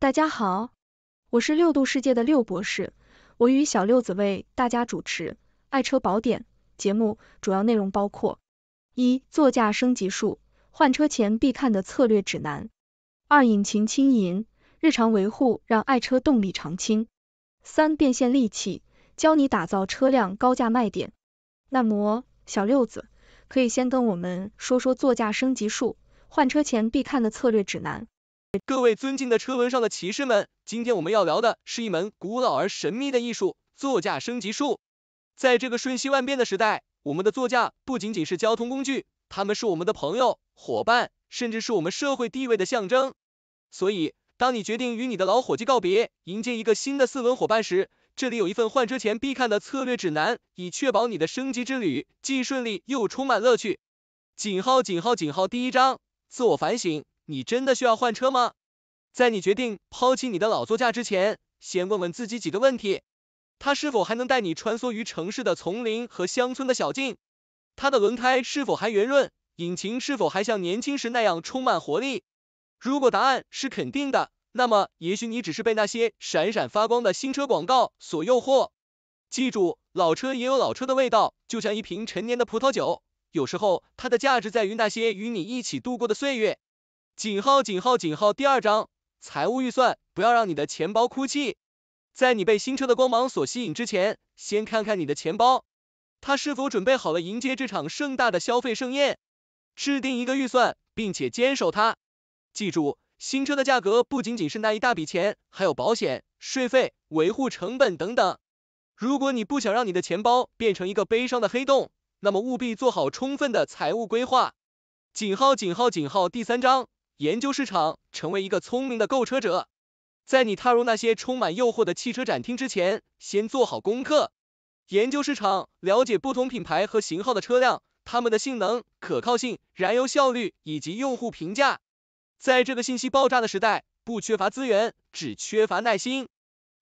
大家好，我是六度世界的六博士，我与小六子为大家主持《爱车宝典》节目，主要内容包括：一、座驾升级术，换车前必看的策略指南；二、引擎轻盈，日常维护让爱车动力长青；三、变现利器，教你打造车辆高价卖点。那么，小六子可以先跟我们说说座驾升级术，换车前必看的策略指南。各位尊敬的车轮上的骑士们，今天我们要聊的是一门古老而神秘的艺术——座驾升级术。在这个瞬息万变的时代，我们的座驾不仅仅是交通工具，它们是我们的朋友、伙伴，甚至是我们社会地位的象征。所以，当你决定与你的老伙计告别，迎接一个新的四轮伙伴时，这里有一份换车前必看的策略指南，以确保你的升级之旅既顺利又充满乐趣。号号号第一自我反省。你真的需要换车吗？在你决定抛弃你的老座驾之前，先问问自己几个问题：它是否还能带你穿梭于城市的丛林和乡村的小径？它的轮胎是否还圆润？引擎是否还像年轻时那样充满活力？如果答案是肯定的，那么也许你只是被那些闪闪发光的新车广告所诱惑。记住，老车也有老车的味道，就像一瓶陈年的葡萄酒，有时候它的价值在于那些与你一起度过的岁月。井号井号井号第二章财务预算，不要让你的钱包哭泣。在你被新车的光芒所吸引之前，先看看你的钱包，它是否准备好了迎接这场盛大的消费盛宴。制定一个预算，并且坚守它。记住，新车的价格不仅仅是那一大笔钱，还有保险、税费、维护成本等等。如果你不想让你的钱包变成一个悲伤的黑洞，那么务必做好充分的财务规划。井号井号井号第三章。研究市场，成为一个聪明的购车者。在你踏入那些充满诱惑的汽车展厅之前，先做好功课，研究市场，了解不同品牌和型号的车辆，它们的性能、可靠性、燃油效率以及用户评价。在这个信息爆炸的时代，不缺乏资源，只缺乏耐心。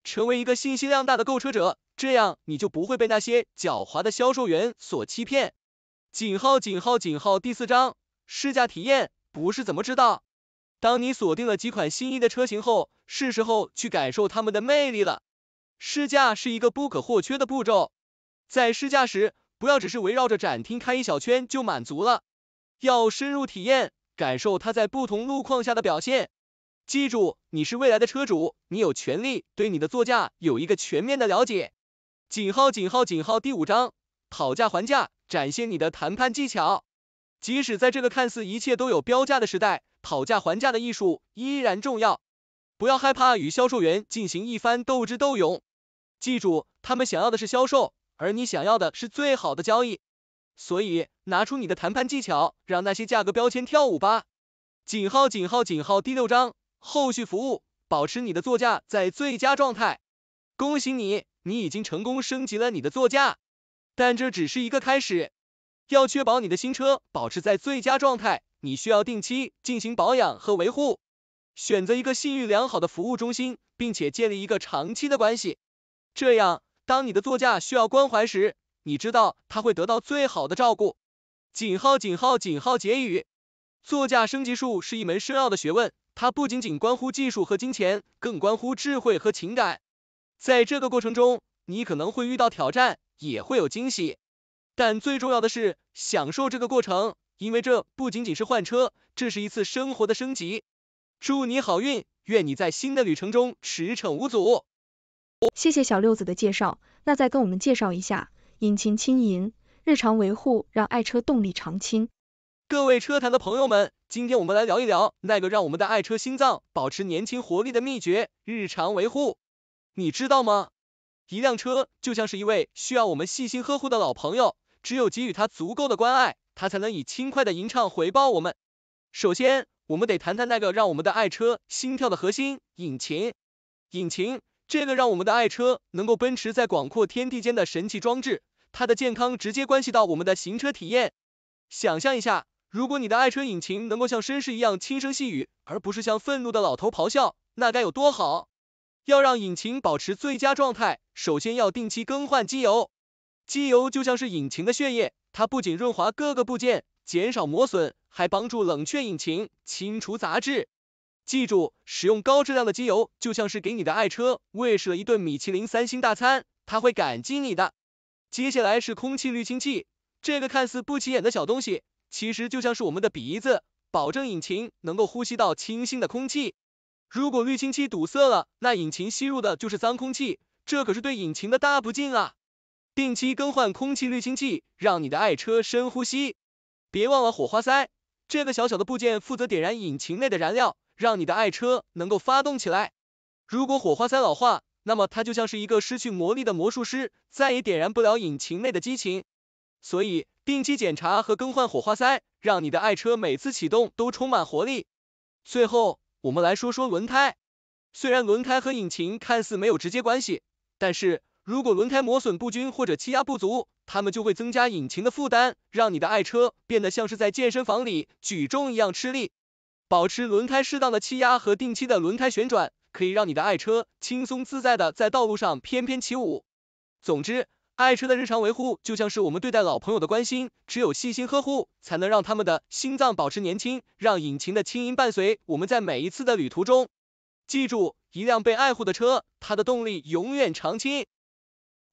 成为一个信息量大的购车者，这样你就不会被那些狡猾的销售员所欺骗。井号井号井号第四章试驾体验不是怎么知道？当你锁定了几款心仪的车型后，是时候去感受它们的魅力了。试驾是一个不可或缺的步骤，在试驾时，不要只是围绕着展厅开一小圈就满足了，要深入体验，感受它在不同路况下的表现。记住，你是未来的车主，你有权利对你的座驾有一个全面的了解。井号井号井号第五章，讨价还价，展现你的谈判技巧。即使在这个看似一切都有标价的时代，讨价还价的艺术依然重要。不要害怕与销售员进行一番斗智斗勇，记住，他们想要的是销售，而你想要的是最好的交易。所以，拿出你的谈判技巧，让那些价格标签跳舞吧。井号井号井号第六章，后续服务，保持你的座驾在最佳状态。恭喜你，你已经成功升级了你的座驾，但这只是一个开始。要确保你的新车保持在最佳状态，你需要定期进行保养和维护。选择一个信誉良好的服务中心，并且建立一个长期的关系，这样当你的座驾需要关怀时，你知道它会得到最好的照顾。井号井号井号结语：座驾升级术是一门深奥的学问，它不仅仅关乎技术和金钱，更关乎智慧和情感。在这个过程中，你可能会遇到挑战，也会有惊喜。但最重要的是享受这个过程，因为这不仅仅是换车，这是一次生活的升级。祝你好运，愿你在新的旅程中驰骋无阻。谢谢小六子的介绍，那再跟我们介绍一下，引擎轻盈，日常维护让爱车动力常青。各位车坛的朋友们，今天我们来聊一聊那个让我们的爱车心脏保持年轻活力的秘诀——日常维护。你知道吗？一辆车就像是一位需要我们细心呵护的老朋友。只有给予它足够的关爱，它才能以轻快的吟唱回报我们。首先，我们得谈谈那个让我们的爱车心跳的核心——引擎。引擎，这个让我们的爱车能够奔驰在广阔天地间的神奇装置，它的健康直接关系到我们的行车体验。想象一下，如果你的爱车引擎能够像绅士一样轻声细语，而不是像愤怒的老头咆哮，那该有多好！要让引擎保持最佳状态，首先要定期更换机油。机油就像是引擎的血液，它不仅润滑各个部件，减少磨损，还帮助冷却引擎，清除杂质。记住，使用高质量的机油就像是给你的爱车喂食了一顿米其林三星大餐，它会感激你的。接下来是空气滤清器，这个看似不起眼的小东西，其实就像是我们的鼻子，保证引擎能够呼吸到清新的空气。如果滤清器堵塞了，那引擎吸入的就是脏空气，这可是对引擎的大不敬啊。定期更换空气滤清器，让你的爱车深呼吸。别忘了火花塞，这个小小的部件负责点燃引擎内的燃料，让你的爱车能够发动起来。如果火花塞老化，那么它就像是一个失去魔力的魔术师，再也点燃不了引擎内的激情。所以定期检查和更换火花塞，让你的爱车每次启动都充满活力。最后，我们来说说轮胎。虽然轮胎和引擎看似没有直接关系，但是如果轮胎磨损不均或者气压不足，它们就会增加引擎的负担，让你的爱车变得像是在健身房里举重一样吃力。保持轮胎适当的气压和定期的轮胎旋转，可以让你的爱车轻松自在的在道路上翩翩起舞。总之，爱车的日常维护就像是我们对待老朋友的关心，只有细心呵护，才能让它们的心脏保持年轻，让引擎的轻盈伴随我们在每一次的旅途中。记住，一辆被爱护的车，它的动力永远长青。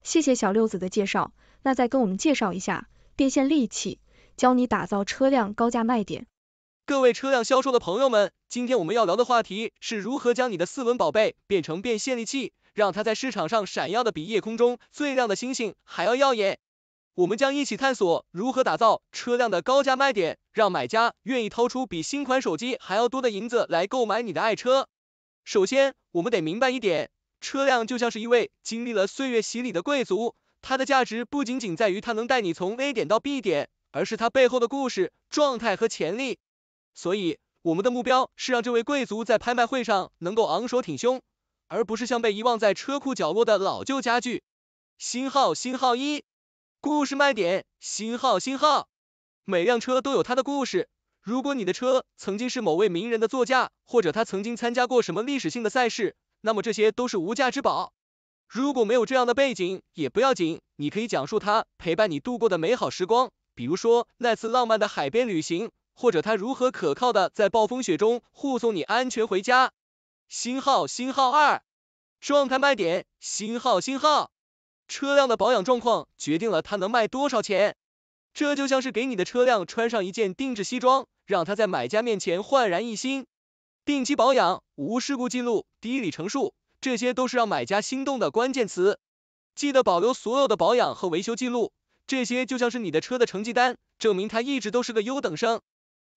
谢谢小六子的介绍，那再跟我们介绍一下变现利器，教你打造车辆高价卖点。各位车辆销售的朋友们，今天我们要聊的话题是如何将你的四轮宝贝变成变现利器，让它在市场上闪耀的比夜空中最亮的星星还要耀眼。我们将一起探索如何打造车辆的高价卖点，让买家愿意掏出比新款手机还要多的银子来购买你的爱车。首先，我们得明白一点。车辆就像是一位经历了岁月洗礼的贵族，它的价值不仅仅在于它能带你从 A 点到 B 点，而是它背后的故事、状态和潜力。所以，我们的目标是让这位贵族在拍卖会上能够昂首挺胸，而不是像被遗忘在车库角落的老旧家具。星号星号一，故事卖点星号星号，每辆车都有它的故事。如果你的车曾经是某位名人的座驾，或者它曾经参加过什么历史性的赛事。那么这些都是无价之宝。如果没有这样的背景也不要紧，你可以讲述他陪伴你度过的美好时光，比如说那次浪漫的海边旅行，或者他如何可靠的在暴风雪中护送你安全回家。星号星号二，状态卖点。星号星号，车辆的保养状况决定了它能卖多少钱。这就像是给你的车辆穿上一件定制西装，让它在买家面前焕然一新。定期保养，无事故记录，低里程数，这些都是让买家心动的关键词。记得保留所有的保养和维修记录，这些就像是你的车的成绩单，证明它一直都是个优等生。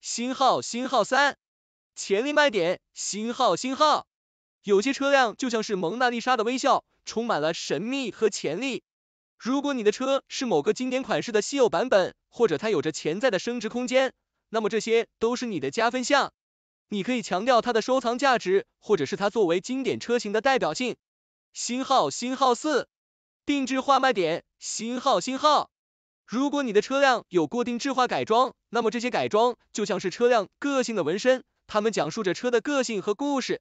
星号星号三，潜力卖点星号星号，有些车辆就像是蒙娜丽莎的微笑，充满了神秘和潜力。如果你的车是某个经典款式的稀有版本，或者它有着潜在的升值空间，那么这些都是你的加分项。你可以强调它的收藏价值，或者是它作为经典车型的代表性。星号星号四，定制化卖点。星号星号，如果你的车辆有过定制化改装，那么这些改装就像是车辆个性的纹身，它们讲述着车的个性和故事。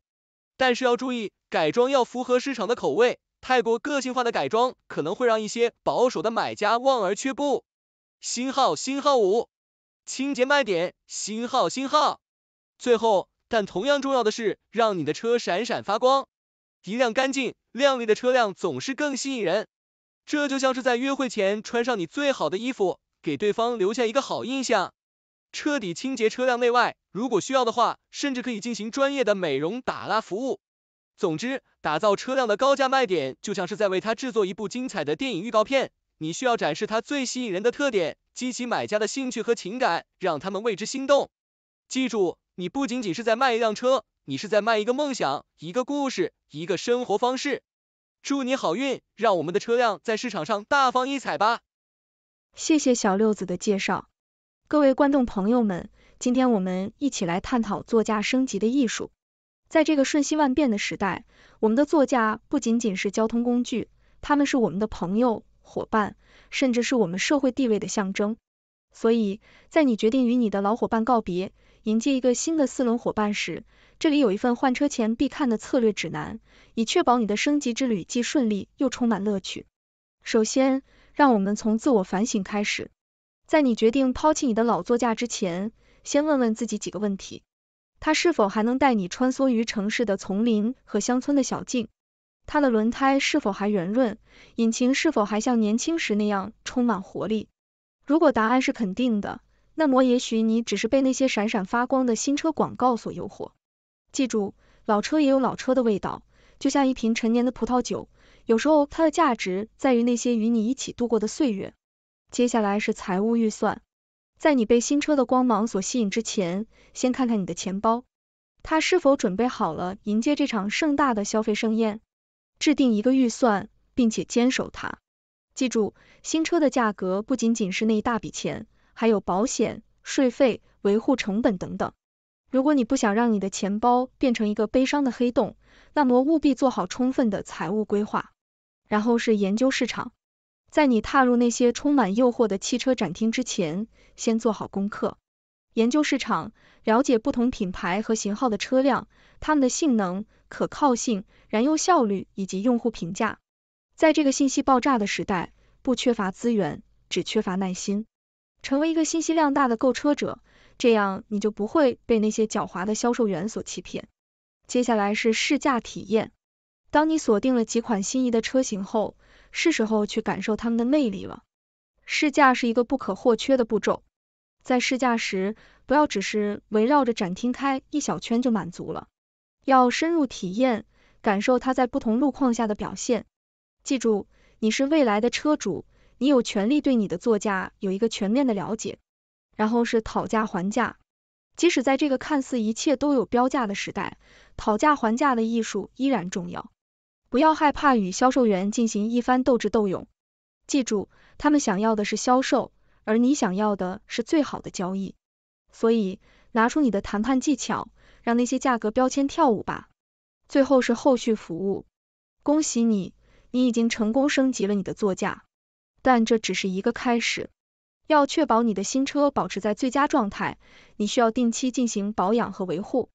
但是要注意，改装要符合市场的口味，太过个性化的改装可能会让一些保守的买家望而却步。星号星号五，清洁卖点。星号星号。最后，但同样重要的是，让你的车闪闪发光。一辆干净、亮丽的车辆总是更吸引人。这就像是在约会前穿上你最好的衣服，给对方留下一个好印象。彻底清洁车辆内外，如果需要的话，甚至可以进行专业的美容打蜡服务。总之，打造车辆的高价卖点，就像是在为它制作一部精彩的电影预告片。你需要展示它最吸引人的特点，激起买家的兴趣和情感，让他们为之心动。记住，你不仅仅是在卖一辆车，你是在卖一个梦想，一个故事，一个生活方式。祝你好运，让我们的车辆在市场上大放异彩吧！谢谢小六子的介绍，各位观众朋友们，今天我们一起来探讨座驾升级的艺术。在这个瞬息万变的时代，我们的座驾不仅仅是交通工具，他们是我们的朋友、伙伴，甚至是我们社会地位的象征。所以，在你决定与你的老伙伴告别，迎接一个新的四轮伙伴时，这里有一份换车前必看的策略指南，以确保你的升级之旅既顺利又充满乐趣。首先，让我们从自我反省开始。在你决定抛弃你的老座驾之前，先问问自己几个问题：它是否还能带你穿梭于城市的丛林和乡村的小径？它的轮胎是否还圆润？引擎是否还像年轻时那样充满活力？如果答案是肯定的，那么也许你只是被那些闪闪发光的新车广告所诱惑。记住，老车也有老车的味道，就像一瓶陈年的葡萄酒，有时候它的价值在于那些与你一起度过的岁月。接下来是财务预算，在你被新车的光芒所吸引之前，先看看你的钱包，它是否准备好了迎接这场盛大的消费盛宴？制定一个预算，并且坚守它。记住，新车的价格不仅仅是那一大笔钱。还有保险、税费、维护成本等等。如果你不想让你的钱包变成一个悲伤的黑洞，那么务必做好充分的财务规划。然后是研究市场，在你踏入那些充满诱惑的汽车展厅之前，先做好功课，研究市场，了解不同品牌和型号的车辆，它们的性能、可靠性、燃油效率以及用户评价。在这个信息爆炸的时代，不缺乏资源，只缺乏耐心。成为一个信息量大的购车者，这样你就不会被那些狡猾的销售员所欺骗。接下来是试驾体验，当你锁定了几款心仪的车型后，是时候去感受它们的魅力了。试驾是一个不可或缺的步骤，在试驾时，不要只是围绕着展厅开一小圈就满足了，要深入体验，感受它在不同路况下的表现。记住，你是未来的车主。你有权利对你的座驾有一个全面的了解，然后是讨价还价。即使在这个看似一切都有标价的时代，讨价还价的艺术依然重要。不要害怕与销售员进行一番斗智斗勇。记住，他们想要的是销售，而你想要的是最好的交易。所以，拿出你的谈判技巧，让那些价格标签跳舞吧。最后是后续服务。恭喜你，你已经成功升级了你的座驾。但这只是一个开始。要确保你的新车保持在最佳状态，你需要定期进行保养和维护，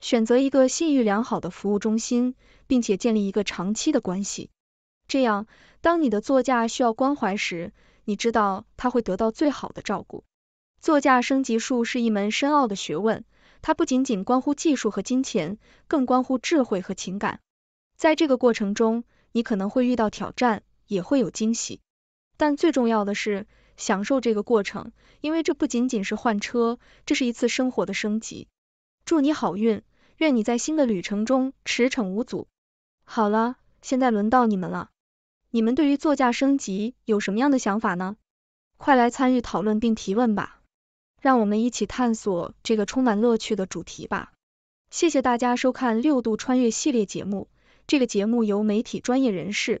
选择一个信誉良好的服务中心，并且建立一个长期的关系。这样，当你的座驾需要关怀时，你知道它会得到最好的照顾。座驾升级术是一门深奥的学问，它不仅仅关乎技术和金钱，更关乎智慧和情感。在这个过程中，你可能会遇到挑战，也会有惊喜。但最重要的是享受这个过程，因为这不仅仅是换车，这是一次生活的升级。祝你好运，愿你在新的旅程中驰骋无阻。好了，现在轮到你们了，你们对于座驾升级有什么样的想法呢？快来参与讨论并提问吧，让我们一起探索这个充满乐趣的主题吧。谢谢大家收看六度穿越系列节目，这个节目由媒体专业人士。